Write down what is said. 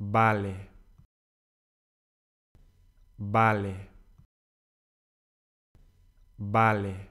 vale, vale, vale.